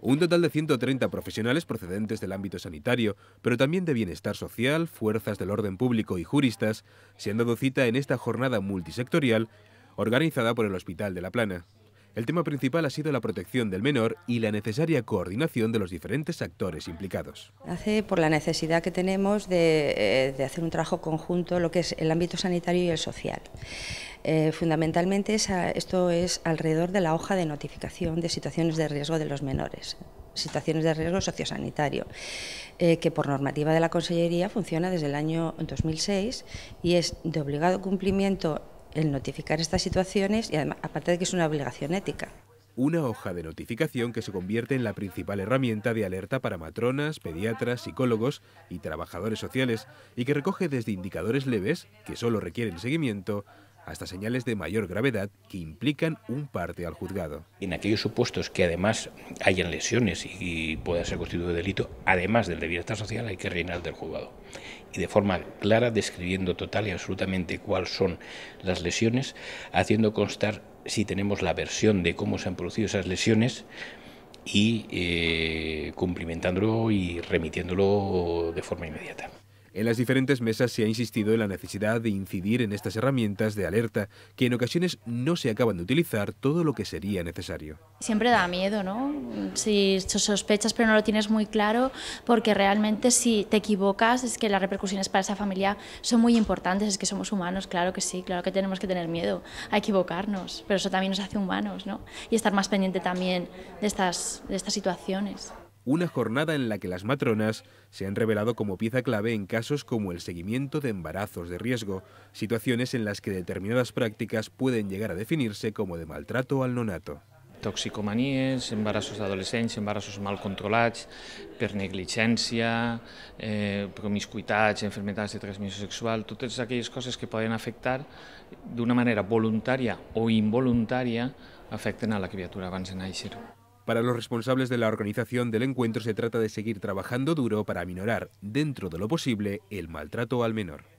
Un total de 130 profesionales procedentes del ámbito sanitario, pero también de bienestar social, fuerzas del orden público y juristas se han dado cita en esta jornada multisectorial organizada por el Hospital de La Plana. El tema principal ha sido la protección del menor y la necesaria coordinación de los diferentes actores implicados. Hace por la necesidad que tenemos eh, de, hacer un trabajo conjunto, lo que es el ámbito sanitario y el social. Eh, fundamentalmente esto es alrededor de la hoja de notificación de situaciones de riesgo de los menores situaciones de riesgo sociosanitario, eh, que por normativa de la Consellería funciona desde el año 2006 y es de obligado cumplimiento el notificar estas situaciones y aparte de que es una obligación ética. Una hoja de notificación que se convierte en la principal herramienta de alerta para matronas, pediatras, psicólogos y trabajadores sociales y que recoge desde indicadores leves, que solo requieren seguimiento, hasta señales de mayor gravedad que implican un parte al juzgado. En aquellos supuestos que además hayan lesiones y pueda ser constituido delito, además del deber estar social, hay que reinar del juzgado. Y de forma clara, describiendo total y absolutamente cuáles son las lesiones, haciendo constar si tenemos la versión de cómo se han producido esas lesiones y eh, cumplimentándolo y remitiéndolo de forma inmediata. En las diferentes mesas se ha insistido en la necesidad de incidir en estas herramientas de alerta que en ocasiones no se acaban de utilizar todo lo que sería necesario. Siempre da miedo, ¿no? Si sospechas pero no lo tienes muy claro, porque realmente si te equivocas es que las repercusiones para esa familia son muy importantes, es que somos humanos, claro que sí, claro que tenemos que tener miedo a equivocarnos, pero eso también nos hace humanos, ¿no? Y estar más pendiente también de estas, de estas situaciones. una jornada en la que las matronas se han revelado como pieza clave en casos como el seguimiento de embarazos de riesgo, situaciones en las que determinadas prácticas pueden llegar a definirse como de maltrato al nonato. Toxicomanies, embarassos d'adolescents, embarassos mal controlats, per negligència, eh, promiscuitats, enfermetats de transmissió sexual, totes aquelles coses que poden afectar d'una manera voluntària o involuntària afecten a la criatura abans de néixer. Para los responsables de la organización del encuentro se trata de seguir trabajando duro para aminorar, dentro de lo posible, el maltrato al menor.